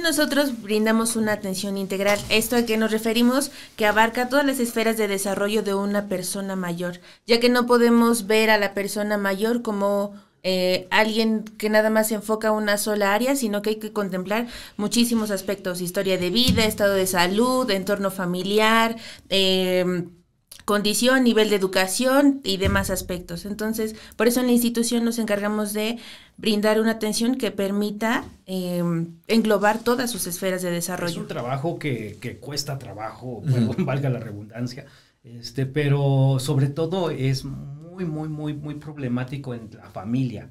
Nosotros brindamos una atención integral. Esto a que nos referimos que abarca todas las esferas de desarrollo de una persona mayor, ya que no podemos ver a la persona mayor como eh, alguien que nada más se enfoca a una sola área, sino que hay que contemplar muchísimos aspectos, historia de vida, estado de salud, entorno familiar, em, condición, nivel de educación y demás aspectos. Entonces, por eso en la institución nos encargamos de brindar una atención que permita em, englobar todas sus esferas de desarrollo. Es un trabajo que, cuesta trabajo, valga la redundancia, este, pero sobre todo es muy, muy, muy, muy problemático en la familia.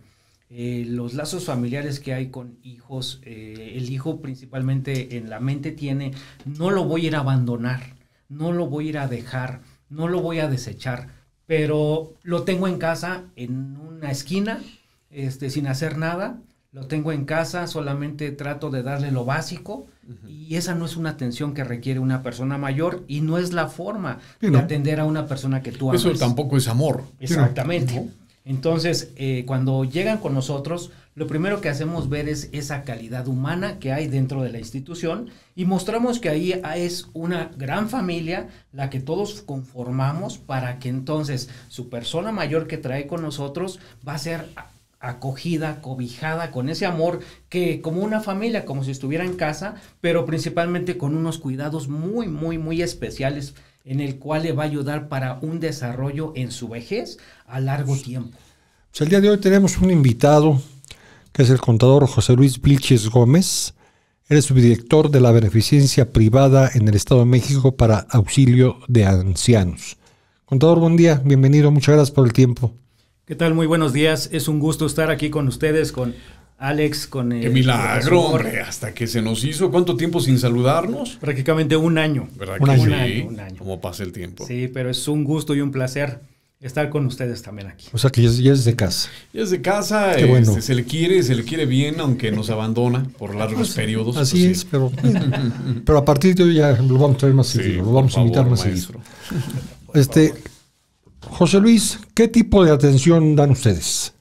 Eh, los lazos familiares que hay con hijos, eh, el hijo principalmente en la mente tiene, no lo voy a ir a abandonar, no lo voy a ir a dejar no lo voy a desechar, pero lo tengo en casa, en una esquina, este, sin hacer nada, lo tengo en casa, solamente trato de darle lo básico y esa no es una atención que requiere una persona mayor y no es la forma de atender a una persona que tú amas. Eso tampoco es amor. Exactamente. Entonces, eh, cuando llegan con nosotros, lo primero que hacemos ver es esa calidad humana que hay dentro de la institución y mostramos que ahí es una gran familia la que todos conformamos para que entonces su persona mayor que trae con nosotros va a ser acogida, cobijada con ese amor que como una familia, como si estuviera en casa, pero principalmente con unos cuidados muy, muy, muy especiales en el cual le va a ayudar para un desarrollo en su vejez a largo tiempo. Pues el día de hoy tenemos un invitado que es el contador José Luis Vilches Gómez. eres es subdirector de la Beneficencia Privada en el Estado de México para Auxilio de Ancianos. Contador, buen día, bienvenido, muchas gracias por el tiempo. ¿Qué tal? Muy buenos días, es un gusto estar aquí con ustedes, con Alex con el. Eh, ¡Qué milagro, Hasta que se nos hizo. ¿Cuánto tiempo sin saludarnos? Prácticamente un año. ¿Verdad un, año. pasa el tiempo? Sí, pero es un gusto y un placer estar con ustedes también aquí. O sea que ya es, de casa. Ya es de casa, este, se le quiere, se le quiere bien, aunque nos abandona por ah, largos periodos. Así pues es, pero, pero a partir de hoy ya lo vamos a traer más seguido, lo vamos a invitar más seguido. Este, José Luis, ¿qué tipo de atención dan ustedes?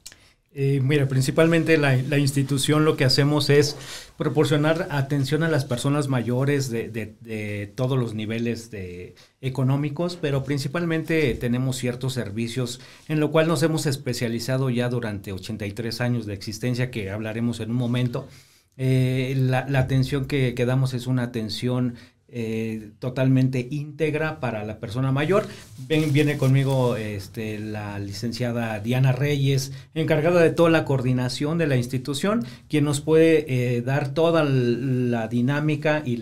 Eh, mira, principalmente la, institución lo que hacemos es proporcionar atención a las personas mayores de, todos los niveles de, económicos, pero principalmente tenemos ciertos servicios en lo cual nos hemos especializado ya durante 83 años de existencia, que hablaremos en un momento. Eh, la, atención que, damos es una atención eh, totalmente íntegra para la persona mayor. viene conmigo este, la licenciada Diana Reyes, encargada de toda la coordinación de la institución, quien nos puede eh, dar toda la dinámica y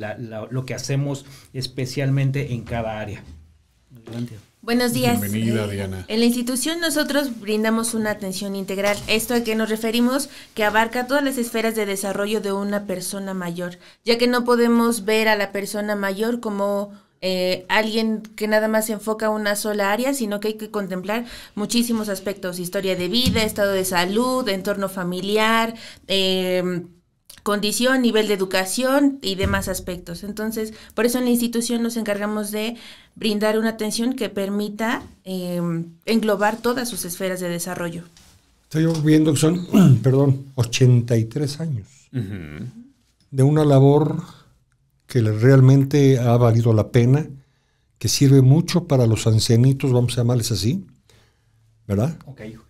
lo que hacemos especialmente en cada área. Buenos días. Bienvenida, eh, Diana. En la institución nosotros brindamos una atención integral. Esto a qué nos referimos que abarca todas las esferas de desarrollo de una persona mayor, ya que no podemos ver a la persona mayor como eh, alguien que nada más se enfoca a una sola área, sino que hay que contemplar muchísimos aspectos, historia de vida, estado de salud, entorno familiar, eh, condición, nivel de educación y demás aspectos. Entonces, por eso en la institución nos encargamos de brindar una atención que permita em, englobar todas sus esferas de desarrollo. Estoy viendo que son, perdón, 83 años de una labor que realmente ha valido la pena, que sirve mucho para los ancianitos, vamos a llamarles así, ¿verdad?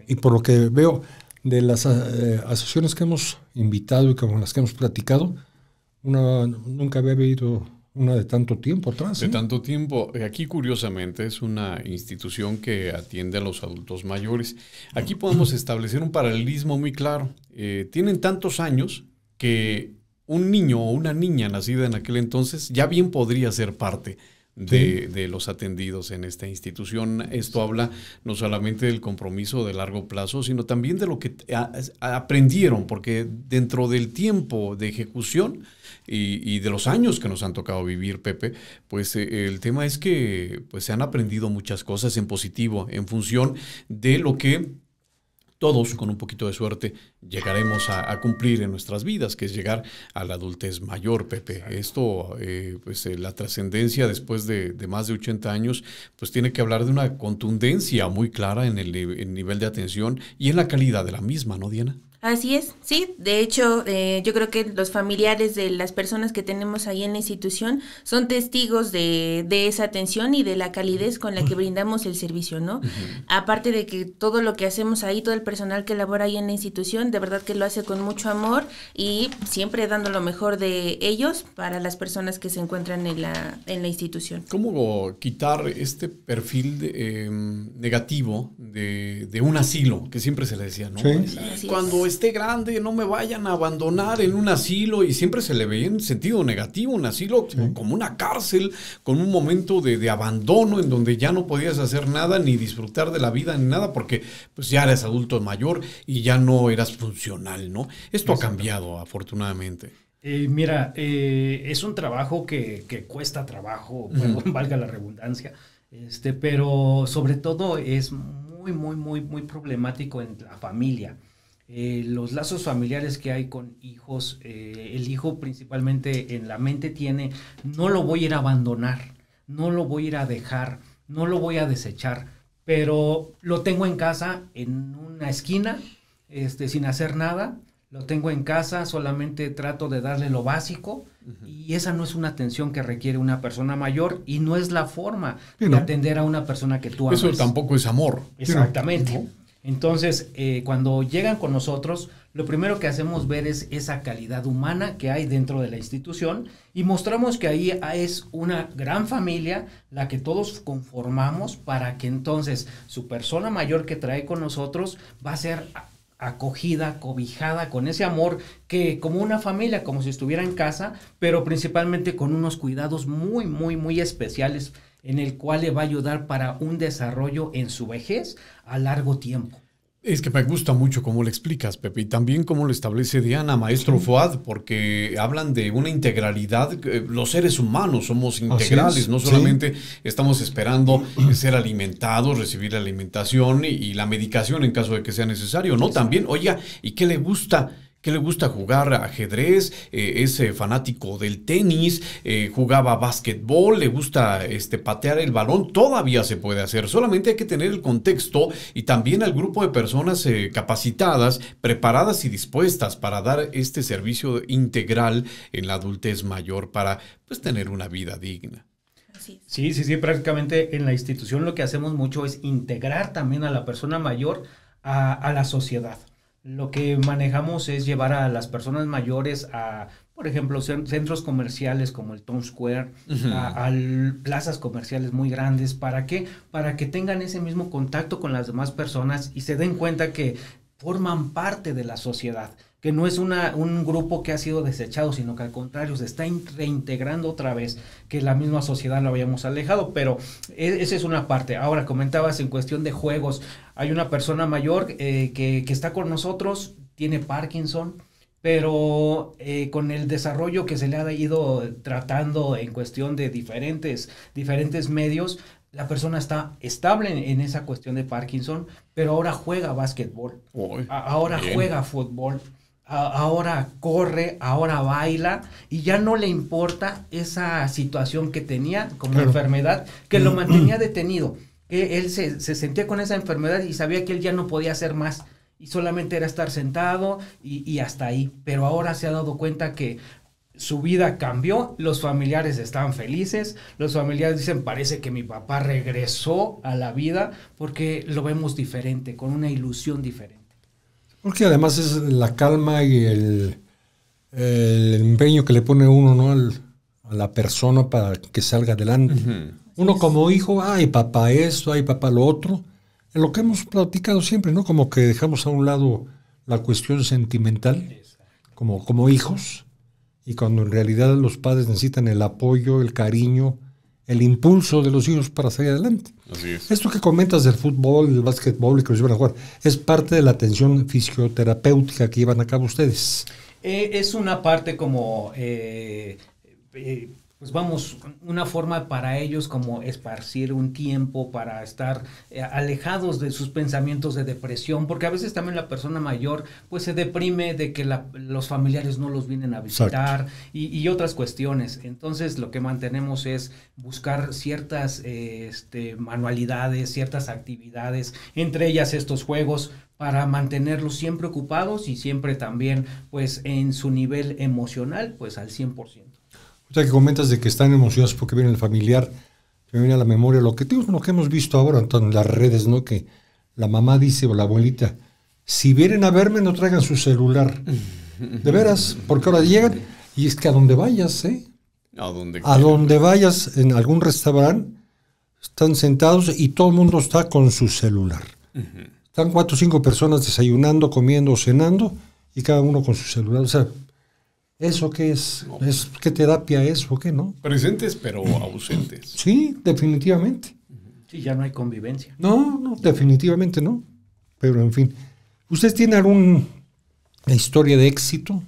Y por lo que veo, de las eh, asociaciones que hemos invitado y con las que hemos platicado, nunca había habido una de tanto tiempo atrás. De ¿eh? tanto tiempo. Eh, aquí, curiosamente, es una institución que atiende a los adultos mayores. Aquí podemos establecer un paralelismo muy claro. tienen tantos años que un niño o una niña nacida en aquel entonces ya bien podría ser parte de, de, los atendidos en esta institución. Esto habla no solamente del compromiso de largo plazo, sino también de lo que aprendieron, porque dentro del tiempo de ejecución y, de los años que nos han tocado vivir, Pepe, pues eh, el tema es que pues, se han aprendido muchas cosas en positivo en función de lo que todos, con un poquito de suerte, llegaremos a, cumplir en nuestras vidas, que es llegar a la adultez mayor, Pepe. Esto, eh, pues eh, la trascendencia después de, más de 80 años, pues tiene que hablar de una contundencia muy clara en el, nivel de atención y en la calidad de la misma, ¿no, Diana? Así es, sí. De hecho, eh, yo creo que los familiares de las personas que tenemos ahí en la institución son testigos de, esa atención y de la calidez con la que brindamos el servicio, ¿no? Aparte de que todo lo que hacemos ahí, todo el personal que labora ahí en la institución, de verdad que lo hace con mucho amor y siempre dando lo mejor de ellos para las personas que se encuentran en la, en la institución. ¿Cómo quitar este perfil em, negativo de, un asilo, que siempre se le decía, ¿no? Sí. Cuando esté grande, no me vayan a abandonar en un asilo. Y siempre se le veía en sentido negativo, un asilo como una cárcel, con un momento de, abandono en donde ya no podías hacer nada, ni disfrutar de la vida, ni nada, porque pues ya eres adulto mayor y ya no eras funcional, ¿no? Esto ha cambiado, afortunadamente. Eh, mira, eh, es un trabajo que, cuesta trabajo, valga la redundancia, este, pero sobre todo es muy, muy, muy, muy problemático en la familia. Eh, los lazos familiares que hay con hijos, eh, el hijo principalmente en la mente tiene, no lo voy a ir a abandonar, no lo voy a ir a dejar, no lo voy a desechar, pero lo tengo en casa, en una esquina, este, sin hacer nada, lo tengo en casa, solamente trato de darle lo básico y esa no es una atención que requiere una persona mayor y no es la forma de atender a una persona que tú amas. Eso tampoco es amor. Exactamente. Entonces, eh, cuando llegan con nosotros, lo primero que hacemos ver es esa calidad humana que hay dentro de la institución y mostramos que ahí es una gran familia la que todos conformamos para que entonces su persona mayor que trae con nosotros va a ser acogida, cobijada con ese amor que como una familia, como si estuviera en casa, pero principalmente con unos cuidados muy, muy, muy especiales en el cual le va a ayudar para un desarrollo en su vejez a largo tiempo. Es que me gusta mucho cómo le explicas, Pepe, y también cómo lo establece Diana, maestro Fouad, porque hablan de una integralidad. Eh, los seres humanos somos integrales, no solamente estamos esperando ser alimentados, recibir la alimentación y, la medicación en caso de que sea necesario, no, también, oiga, ¿y qué le gusta? que le gusta jugar ajedrez, eh, es eh, fanático del tenis, eh, jugaba básquetbol, le gusta este, patear el balón, todavía se puede hacer. Solamente hay que tener el contexto y también el grupo de personas capacitadas, preparadas y dispuestas para dar este servicio integral en la adultez mayor para pues, tener una vida digna. Sí. sí, sí, prácticamente en la institución lo que hacemos mucho es integrar también a la persona mayor a la sociedad lo que manejamos es llevar a las personas mayores a, por ejemplo, centros comerciales como el Town Square, a, a, plazas comerciales muy grandes. ¿Para qué? Para que tengan ese mismo contacto con las demás personas y se den cuenta que forman parte de la sociedad que no es una, un grupo que ha sido desechado, sino que al contrario se está reintegrando otra vez, que la misma sociedad lo habíamos alejado, pero e-, esa es una parte. Ahora, comentabas en cuestión de juegos, hay una persona mayor eh, que, está con nosotros, tiene Parkinson, pero eh, con el desarrollo que se le ha ido tratando en cuestión de diferentes, diferentes medios, la persona está estable en, esa cuestión de Parkinson, pero ahora juega básquetbol, ahora juega fútbol ahora corre, ahora baila y ya no le importa esa situación que tenía como enfermedad que lo mm. mantenía detenido. Él se, sentía con esa enfermedad y sabía que él ya no podía hacer más y solamente era estar sentado y, y hasta ahí. Pero ahora se ha dado cuenta que su vida cambió, los familiares estaban felices, los familiares dicen parece que mi papá regresó a la vida porque lo vemos diferente, con una ilusión diferente. Porque además es la calma y el, empeño que le pone uno ¿no? a la persona para que salga adelante. Uno como hijo, ay papá esto, ay papá lo otro. En lo que hemos platicado siempre, ¿no? Como que dejamos a un lado la cuestión sentimental, como, como hijos, y cuando en realidad los padres necesitan el apoyo, el cariño, el impulso de los hijos para salir adelante. Así es. Esto que comentas del fútbol, del básquetbol y que los iban a jugar, es parte de la atención fisioterapéutica que llevan a cabo ustedes. Eh, es una parte como eh, eh, pues vamos, una forma para ellos como esparcir un tiempo, para estar eh, alejados de sus pensamientos de depresión, porque a veces también la persona mayor pues se deprime de que los familiares no los vienen a visitar y, otras cuestiones. Entonces lo que mantenemos es buscar ciertas eh, este, manualidades, ciertas actividades, entre ellas estos juegos, para mantenerlos siempre ocupados y siempre también pues en su nivel emocional pues al 100%. O que comentas de que están emocionados porque viene el familiar, me viene a la memoria lo que, lo hemos visto ahora en las redes, ¿no? Que la mamá dice o la abuelita, si vienen a verme no traigan su celular. De veras, porque ahora llegan y es que a donde vayas, ¿eh? A donde, vayas, en algún restaurante, están sentados y todo el mundo está con su celular. Están cuatro o cinco personas desayunando, comiendo cenando y cada uno con su celular. O sea, ¿Eso qué es? que te ¿Qué terapia es o qué no? Presentes pero ausentes. Sí, definitivamente. Sí, ya no hay convivencia. No, no, definitivamente no. Pero en fin, ¿ustedes tiene alguna historia de éxito?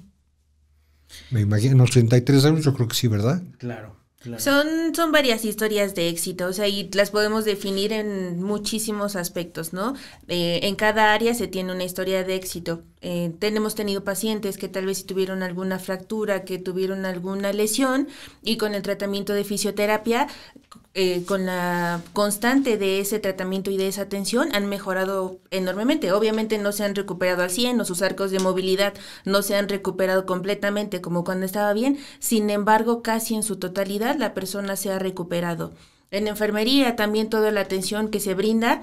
Me imagino, 83 años, yo creo que sí, ¿verdad? Claro. Son, son varias historias de éxito, o sea, y las podemos definir en muchísimos aspectos, ¿no? Eh, en cada área se tiene una historia de éxito. Eh, tenemos tenido pacientes que tal vez tuvieron alguna fractura, que tuvieron alguna lesión, y con el tratamiento de fisioterapia, eh, con la constante de ese tratamiento y de esa atención, han mejorado enormemente. Obviamente no se han recuperado al 100 o sus arcos de movilidad no se han recuperado completamente como cuando estaba bien, sin embargo, casi en su totalidad la persona se ha recuperado. En enfermería también toda la atención que se brinda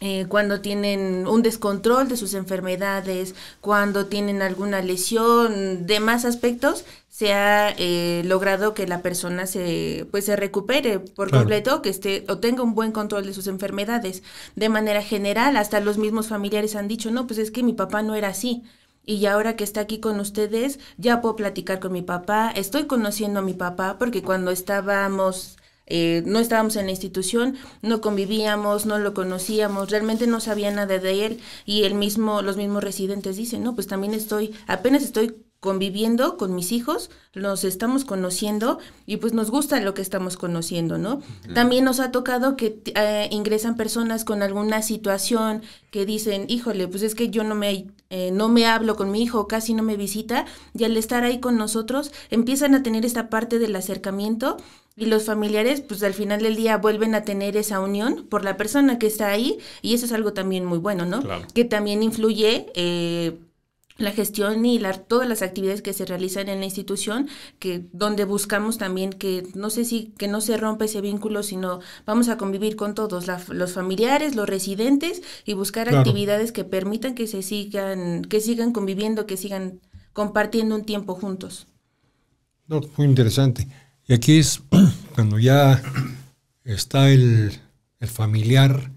eh, cuando tienen un descontrol de sus enfermedades, cuando tienen alguna lesión, demás aspectos, se ha eh, logrado que la persona se, pues, se recupere por completo, que esté o tenga un buen control de sus enfermedades. De manera general, hasta los mismos familiares han dicho, no, pues es que mi papá no era así y ahora que está aquí con ustedes, ya puedo platicar con mi papá, estoy conociendo a mi papá, porque cuando estábamos, eh, no estábamos en la institución, no convivíamos, no lo conocíamos, realmente no sabía nada de él, y el mismo, los mismos residentes dicen, no, pues también estoy, apenas estoy conviviendo con mis hijos, nos estamos conociendo y pues nos gusta lo que estamos conociendo, ¿no? También nos ha tocado que eh, ingresan personas con alguna situación que dicen, híjole, pues es que yo no me, eh, no me hablo con mi hijo, casi no me visita, y al estar ahí con nosotros empiezan a tener esta parte del acercamiento y los familiares pues al final del día vuelven a tener esa unión por la persona que está ahí y eso es algo también muy bueno, ¿no? Que también influye... Eh, la gestión y todas las actividades que se realizan en la institución, que donde buscamos también que no sé si que no se rompa ese vínculo, sino vamos a convivir con todos, los familiares, los residentes y buscar actividades que permitan que se sigan que sigan conviviendo, que sigan compartiendo un tiempo juntos. muy interesante. Y aquí es cuando ya está el, el familiar.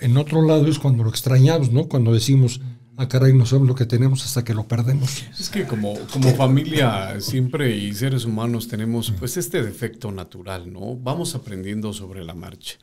En otro lado es cuando lo extrañamos, ¿no? Cuando decimos Acá ah, caray, no sabemos lo que tenemos hasta que lo perdemos. Es que como, como familia siempre y seres humanos tenemos pues este defecto natural, ¿no? Vamos aprendiendo sobre la marcha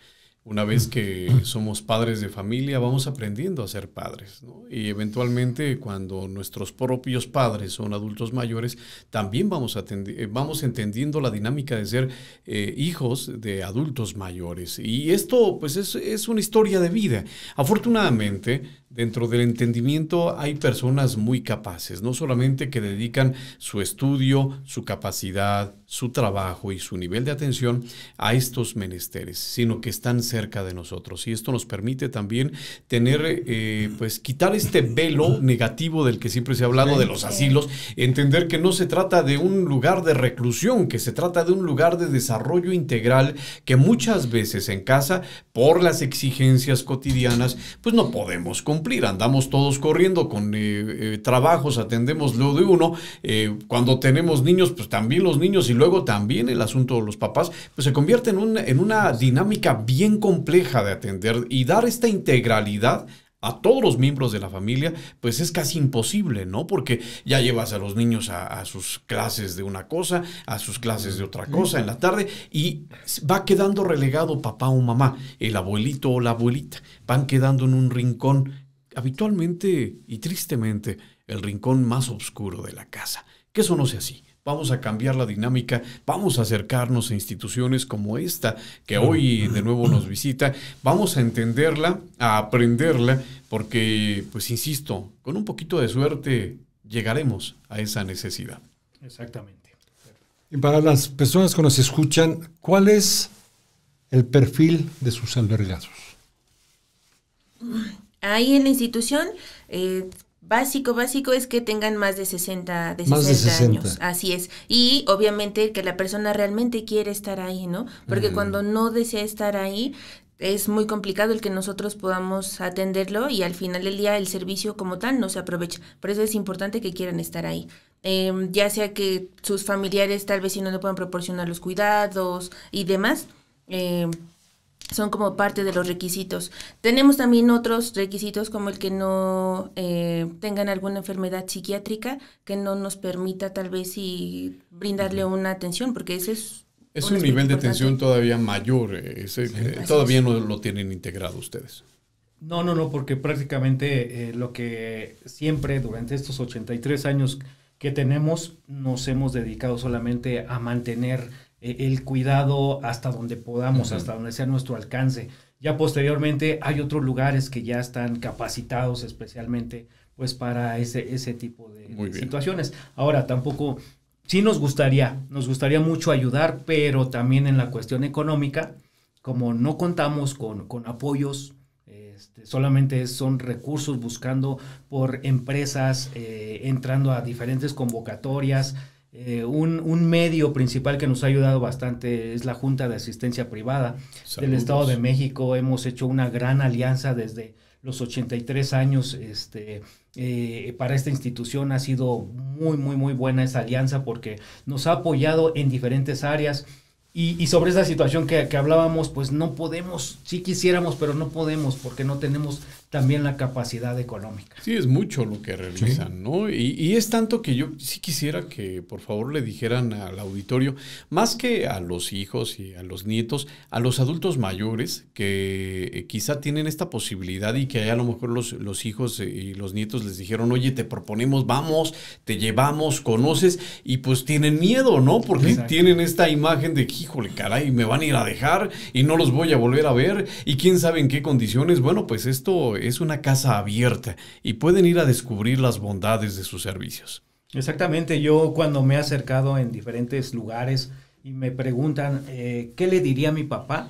una vez que somos padres de familia, vamos aprendiendo a ser padres. Y eventualmente cuando nuestros propios padres son adultos mayores, también vamos, eh, vamos entendiendo la dinámica de ser eh, hijos de adultos mayores. Y esto pues es, una historia de vida. Afortunadamente, dentro del entendimiento hay personas muy capaces, no solamente que dedican su estudio, su capacidad, su trabajo y su nivel de atención a estos menesteres, sino que están cerca de nosotros. Y esto nos permite también tener, eh, pues quitar este velo negativo del que siempre se ha hablado de los asilos, entender que no se trata de un lugar de reclusión, que se trata de un lugar de desarrollo integral que muchas veces en casa, por las exigencias cotidianas, pues no podemos cumplir. Andamos todos corriendo con eh, eh, trabajos, atendemos lo de uno. cuando tenemos niños, pues también los niños y luego también el asunto de los papás, pues se convierte en, en una dinámica bien compleja de atender y dar esta integralidad a todos los miembros de la familia, pues es casi imposible, ¿no? Porque ya llevas a los niños a, sus clases de una cosa, a sus clases de otra cosa en la tarde, y va quedando relegado papá o mamá, el abuelito o la abuelita, van quedando en un rincón, habitualmente y tristemente, el rincón más oscuro de la casa. Que eso no sea así vamos a cambiar la dinámica, vamos a acercarnos a instituciones como esta que hoy de nuevo nos visita, vamos a entenderla, a aprenderla, porque, pues insisto, con un poquito de suerte llegaremos a esa necesidad. Exactamente. Y para las personas que nos escuchan, ¿cuál es el perfil de sus albergazos? Ahí en la institución eh, Básico, básico es que tengan más de 60, de años. Así es. Y obviamente que la persona realmente quiere estar ahí, ¿no? Porque cuando no desea estar ahí, es muy complicado el que nosotros podamos atenderlo y al final del día el servicio como tal no se aprovecha. Por eso es importante que quieran estar ahí. Em, ya sea que sus familiares tal vez si no le puedan proporcionar los cuidados y demás. Em, son como parte de los requisitos. Tenemos también otros requisitos como el que no eh, tengan alguna enfermedad psiquiátrica que no nos permita tal vez y brindarle una atención, porque ese es... Es un, nivel de atención todavía mayor, eh, eh, todavía no lo tienen integrado ustedes. No, no, no, porque prácticamente lo que siempre durante estos 83 años que tenemos nos hemos dedicado solamente a mantener eh, el cuidado hasta donde podamos, hasta donde sea nuestro alcance. Ya posteriormente hay otros lugares que ya están capacitados especialmente pues para ese, ese tipo de, situaciones. Ahora, tampoco, sí nos gustaría, nos gustaría mucho ayudar, pero también en la cuestión económica, como no contamos con, con apoyos, este, solamente son recursos buscando por empresas, eh, entrando a diferentes convocatorias, eh, un, medio principal que nos ha ayudado bastante es la Junta de Asistencia Privada del Estado de México. Hemos hecho una gran alianza desde los 83 años este, eh, para esta institución. Ha sido muy, muy, muy buena esa alianza porque nos ha apoyado en diferentes áreas. Y, sobre esa situación que, que, hablábamos, pues no podemos, sí quisiéramos, pero no podemos porque no tenemos también la capacidad económica. Sí, es mucho lo que realizan, ¿no? Y, es tanto que yo sí quisiera que por favor le dijeran al auditorio, más que a los hijos y a los nietos, a los adultos mayores que eh, quizá tienen esta posibilidad y que a lo mejor los, hijos y los nietos les dijeron, oye, te proponemos, vamos, te llevamos, conoces, y pues tienen miedo, ¿no? Porque tienen esta imagen de, híjole, caray, me van a ir a dejar y no los voy a volver a ver y quién sabe en qué condiciones. Bueno, pues esto es una casa abierta y pueden ir a descubrir las bondades de sus servicios. Exactamente, yo cuando me he acercado en diferentes lugares y me preguntan, eh, ¿qué le diría a mi papá?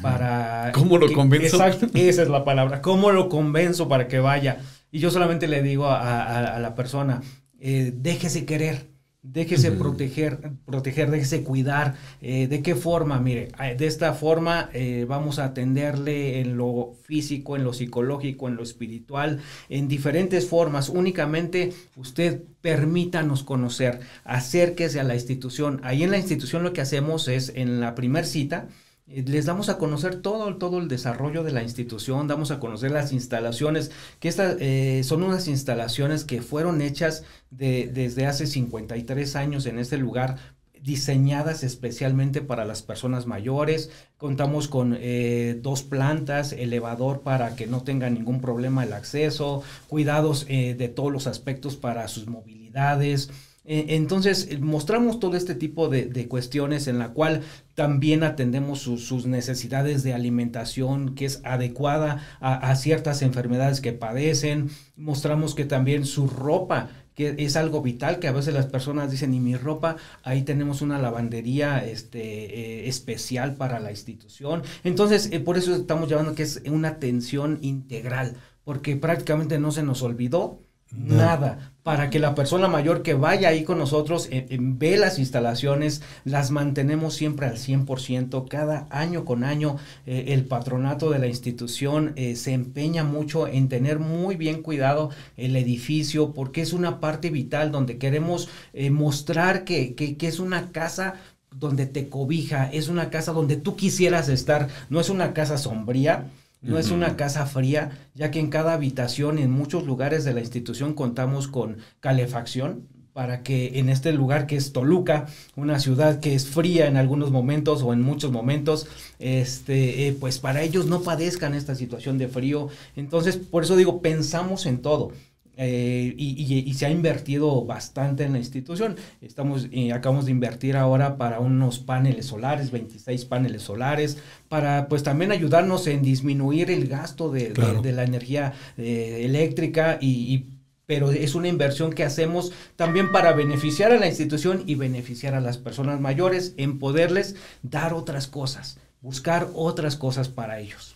Para ¿Cómo lo convenzo? esa es la palabra, ¿cómo lo convenzo para que vaya? Y yo solamente le digo a, la persona, eh, déjese querer, Déjese proteger, proteger, déjese cuidar. Eh, ¿De qué forma? Mire, eh, de esta forma eh, vamos a atenderle en lo físico, en lo psicológico, en lo espiritual, en diferentes formas. Únicamente usted permítanos conocer, acérquese a la institución. Ahí en la institución lo que hacemos es en la primer cita, les damos a conocer todo, todo el desarrollo de la institución, damos a conocer las instalaciones, que estas eh, son unas instalaciones que fueron hechas de, desde hace 53 años en este lugar diseñadas especialmente para las personas mayores. Contamos con eh, dos plantas, elevador para que no tenga ningún problema el acceso, cuidados eh, de todos los aspectos para sus movilidades. Eh, entonces, eh, mostramos todo este tipo de, cuestiones en la cual también atendemos sus necesidades de alimentación que es adecuada a, ciertas enfermedades que padecen. Mostramos que también su ropa que es algo vital, que a veces las personas dicen, y mi ropa, ahí tenemos una lavandería este, eh, especial para la institución. Entonces, por eso estamos llevando que es una atención integral, porque prácticamente no se nos olvidó nada para que la persona mayor que vaya ahí con nosotros eh, eh, ve las instalaciones, las mantenemos siempre al 100%, cada año con año eh, el patronato de la institución se empeña mucho en tener muy bien cuidado el edificio porque es una parte vital donde queremos mostrar que es una casa donde te cobija, es una casa donde tú quisieras estar, no es una casa sombría, no es una casa fría, ya que en cada habitación, en muchos lugares de la institución, contamos con calefacción para que en este lugar que es Toluca, una ciudad que es fría en algunos momentos o en muchos momentos, este, eh, pues para ellos no padezcan esta situación de frío. Entonces, por eso digo, pensamos en todo. Eh, y, se ha invertido bastante en la institución. Estamos, eh, acabamos de invertir ahora para unos paneles solares, 26 paneles solares, para pues también ayudarnos en disminuir el gasto de, la energía eh, eléctrica y pero es una inversión que hacemos también para beneficiar a la institución y beneficiar a las personas mayores en poderles dar otras cosas, buscar otras cosas para ellos.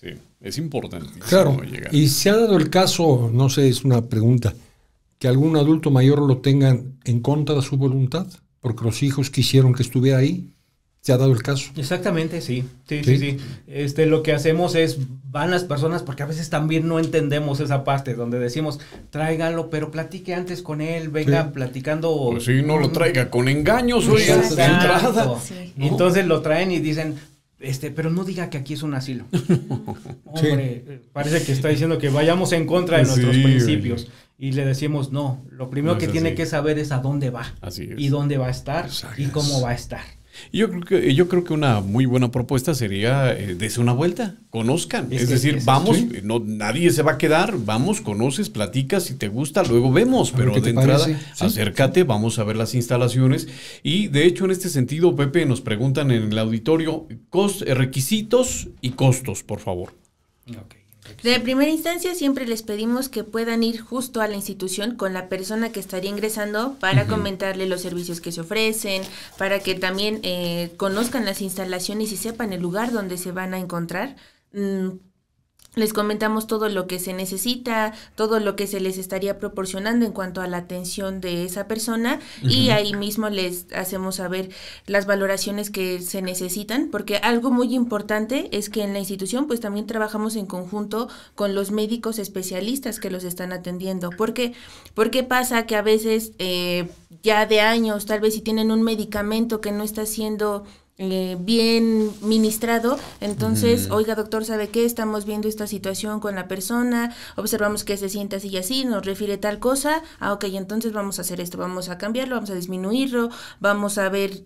Sí, es importante. Claro. Y se ha dado el caso, no sé, es una pregunta, que algún adulto mayor lo tengan en contra de su voluntad, porque los hijos quisieron que estuviera ahí. ¿Se ha dado el caso? Exactamente, sí. Sí, sí, sí. Este, lo que hacemos es, van las personas, porque a veces también no entendemos esa parte, donde decimos, tráigalo, pero platique antes con él, venga platicando. Pues sí, no lo traiga con engaños, Entonces lo traen y dicen, este, pero no diga que aquí es un asilo. Hombre, parece que está diciendo que vayamos en contra de nuestros principios. Y le decimos, no, lo primero que tiene que saber es a dónde va. Y dónde va a estar y cómo va a estar. Yo creo que, yo creo que una muy buena propuesta sería eh, una vuelta, conozcan. Es, decir, vamos, no, nadie se va a quedar, vamos, conoces, platicas, si te gusta, luego vemos, pero de entrada, acércate, vamos a ver las instalaciones. Y de hecho, en este sentido, Pepe, nos preguntan en el auditorio eh, requisitos y costos, por favor. De primera instancia siempre les pedimos que puedan ir justo a la institución con la persona que estaría ingresando para comentarle los servicios que se ofrecen, para que también eh, conozcan las instalaciones y sepan el lugar donde se van a encontrar mm, les comentamos todo lo que se necesita, todo lo que se les estaría proporcionando en cuanto a la atención de esa persona y ahí mismo les hacemos saber las valoraciones que se necesitan, porque algo muy importante es que en la institución pues también trabajamos en conjunto con los médicos especialistas que los están atendiendo, porque porque pasa que a veces eh, ya de años tal vez si tienen un medicamento que no está siendo eh, bien ministrado. Entonces, oiga doctor, ¿sabe qué? Estamos viendo esta situación con la persona, observamos que se siente así y así, nos refiere tal cosa, ah, ok, entonces vamos a hacer esto, vamos a cambiarlo, vamos a disminuirlo, vamos a ver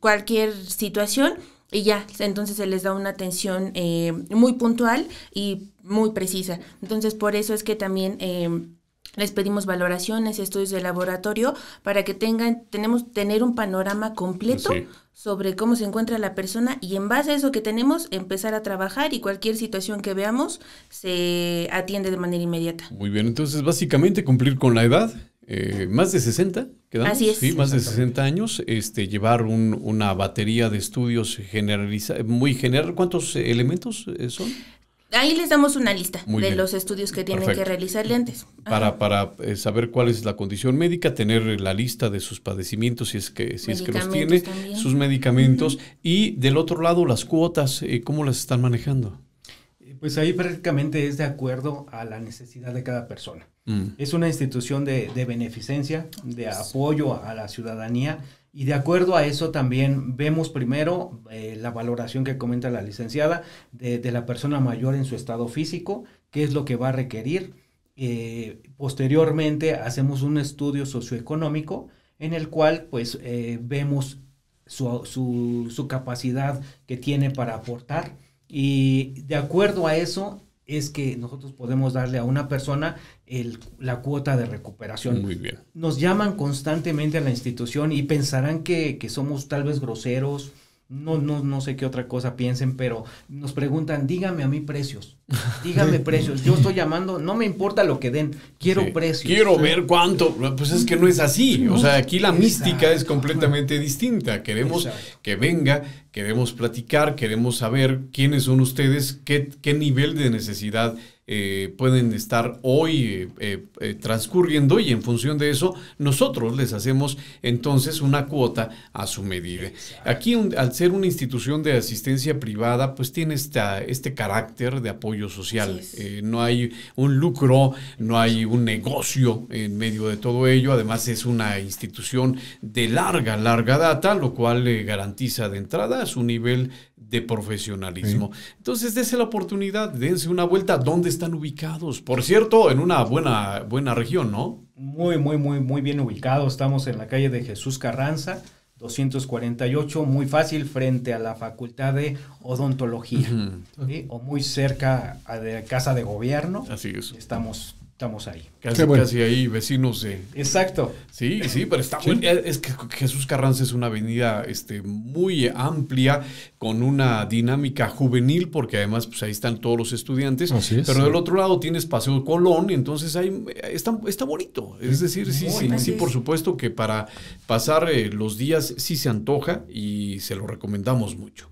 cualquier situación y ya, entonces se les da una atención eh, muy puntual y muy precisa. Entonces, por eso es que también... Eh, les pedimos valoraciones, estudios de laboratorio, para que tengan, tenemos tener un panorama completo sobre cómo se encuentra la persona y en base a eso que tenemos, empezar a trabajar y cualquier situación que veamos se atiende de manera inmediata. Muy bien, entonces básicamente cumplir con la edad, eh, más de 60, ¿quedamos? Así Sí, más de 60 años, este, llevar un, una batería de estudios generaliza, muy general. ¿Cuántos elementos eh, son? Ahí les damos una lista de los estudios que tienen que realizarle antes. Para, para eh, saber cuál es la condición médica, tener la lista de sus padecimientos, si es que, si es que los tiene, sus medicamentos. Y del otro lado, las cuotas, eh, ¿cómo las están manejando? Eh, pues ahí prácticamente es de acuerdo a la necesidad de cada persona. Mm. Es una institución de, de beneficencia, de apoyo a la ciudadanía y de acuerdo a eso también vemos primero eh, la valoración que comenta la licenciada de, la persona mayor en su estado físico, qué es lo que va a requerir. Eh, posteriormente hacemos un estudio socioeconómico en el cual pues eh, vemos su capacidad que tiene para aportar y de acuerdo a eso es que nosotros podemos darle a una persona el, la cuota de recuperación. Muy bien. Nos llaman constantemente a la institución y pensarán que, que somos tal vez groseros, no, no, no sé qué otra cosa piensen, pero nos preguntan, dígame a mí precios, dígame precios, yo estoy llamando, no me importa lo que den, quiero precios. Quiero ver cuánto, pues es que no es así, o sea, aquí la mística es completamente distinta, queremos que venga, queremos platicar, queremos saber quiénes son ustedes, qué, qué nivel de necesidad eh, pueden estar hoy eh, eh, transcurriendo y en función de eso nosotros les hacemos entonces una cuota a su medida. Aquí al ser una institución de asistencia privada pues tiene esta, este carácter de apoyo social. no hay un lucro, no hay un negocio en medio de todo ello. Además es una institución de larga, larga data, lo cual garantiza de entrada su nivel de profesionalismo. Entonces, dense la oportunidad, dense una vuelta. ¿Dónde están ubicados? Por cierto, en una buena, buena región, ¿no? Muy, muy, muy, muy bien ubicados. Estamos en la calle de Jesús Carranza. 248, muy fácil frente a la Facultad de Odontología, o muy cerca a la Casa de Gobierno. Así es. Estamos estamos ahí. Casi, ahí, vecinos de... Exacto. Sí, sí, pero está muy Es que Jesús Carranza es una avenida este, muy amplia, con una dinámica juvenil, porque además pues, ahí están todos los estudiantes. pero del otro lado tienes Paseo Colón, entonces ahí eh, está, está bonito. Es decir, sí, sí, sí, por supuesto que para pasar eh, los días sí se antoja y se lo recomendamos mucho.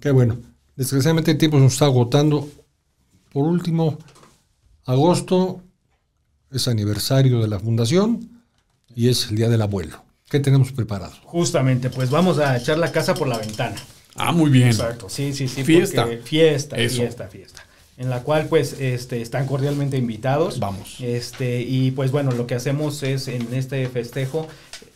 Qué bueno. Desgraciadamente el tiempo se nos está agotando. Por último, Agosto es aniversario de la fundación y es el Día del Abuelo. ¿Qué tenemos preparado? Justamente, pues vamos a echar la casa por la ventana. Ah, muy bien. Exacto, sí, sí, sí. Fiesta. Fiesta, fiesta, fiesta. En la cual, pues, este, están cordialmente invitados. Vamos. Este, y pues bueno, lo que hacemos es en este festejo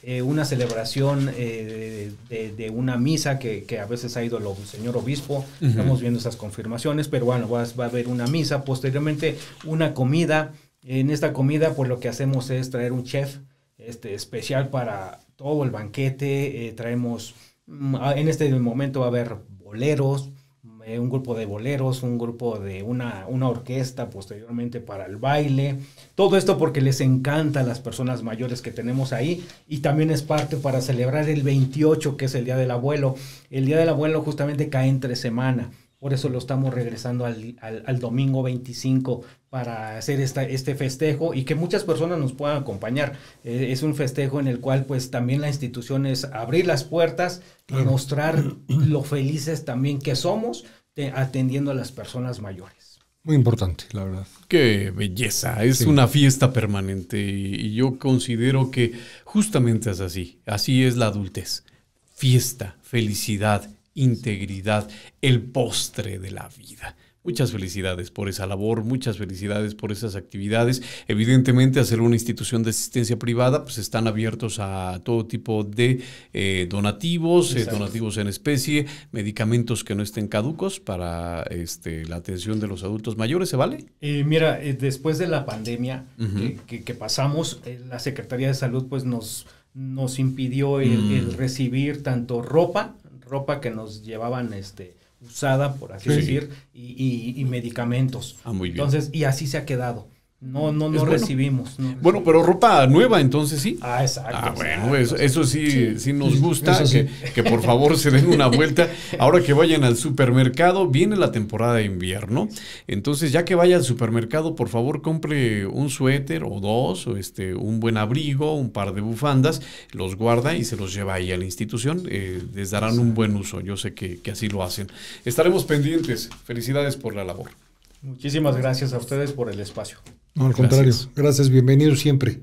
eh, una celebración eh, de, una misa que, a veces ha ido el señor obispo, estamos viendo esas confirmaciones, pero bueno, va, a haber una misa, posteriormente una comida, en esta comida pues lo que hacemos es traer un chef este, especial para todo el banquete, eh, traemos, mm, en este momento va a haber boleros, eh, un grupo de boleros, un grupo de una, una orquesta posteriormente para el baile. Todo esto porque les encanta a las personas mayores que tenemos ahí y también es parte para celebrar el 28, que es el Día del Abuelo. El Día del Abuelo justamente cae entre semana. Por eso lo estamos regresando al, al, domingo 25 para hacer esta, este festejo y que muchas personas nos puedan acompañar. Eh, es un festejo en el cual pues también la institución es abrir las puertas y mostrar lo felices también que somos atendiendo a las personas mayores. Muy importante, la verdad. Qué belleza, es una fiesta permanente y yo considero que justamente es así, así es la adultez. Fiesta, felicidad, integridad, el postre de la vida. Muchas felicidades por esa labor, muchas felicidades por esas actividades. Evidentemente, hacer una institución de asistencia privada, pues están abiertos a todo tipo de eh, donativos, eh, donativos en especie, medicamentos que no estén caducos para este, la atención de los adultos mayores, ¿se vale? Eh, mira, después de la pandemia que, pasamos, la Secretaría de Salud pues nos, nos impidió el mm. recibir tanto ropa, ropa que nos llevaban este, usada, por así decir, y, y medicamentos. Ah, muy bien. Entonces, y así se ha quedado no, no, no recibimos. Bueno, pero ropa nueva, entonces sí. Ah, exacto. Ah, bueno, eso, sí, sí, nos gusta, Que, por favor se den una vuelta. Ahora que vayan al supermercado, viene la temporada de invierno, entonces ya que vaya al supermercado, por favor compre un suéter o dos, o este, un buen abrigo, un par de bufandas, los guarda y se los lleva ahí a la institución, eh, les darán un buen uso, yo sé que, que así lo hacen. Estaremos pendientes, felicidades por la labor. Muchísimas gracias a ustedes por el espacio. No, al contrario. Gracias, bienvenido siempre.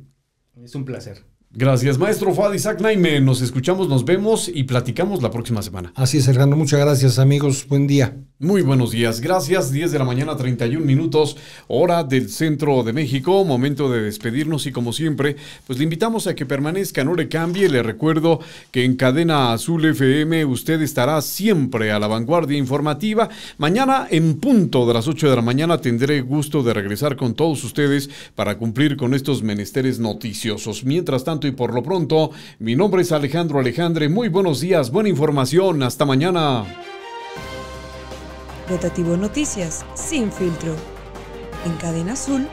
Es un placer. Gracias, maestro Fadi Isaac Nos escuchamos, nos vemos y platicamos la próxima semana. Así es, Muchas gracias, amigos. Buen día. Muy buenos días, gracias. 10 de la mañana, 31 minutos, hora del centro de México. Momento de despedirnos y como siempre, pues le invitamos a que permanezca, no le cambie. Le recuerdo que en Cadena Azul FM usted estará siempre a la vanguardia informativa. Mañana en punto de las 8 de la mañana tendré gusto de regresar con todos ustedes para cumplir con estos menesteres noticiosos. Mientras tanto y por lo pronto, mi nombre es Alejandro Alejandre. Muy buenos días, buena información. Hasta mañana. Rotativo Noticias, sin filtro. En Cadena Azul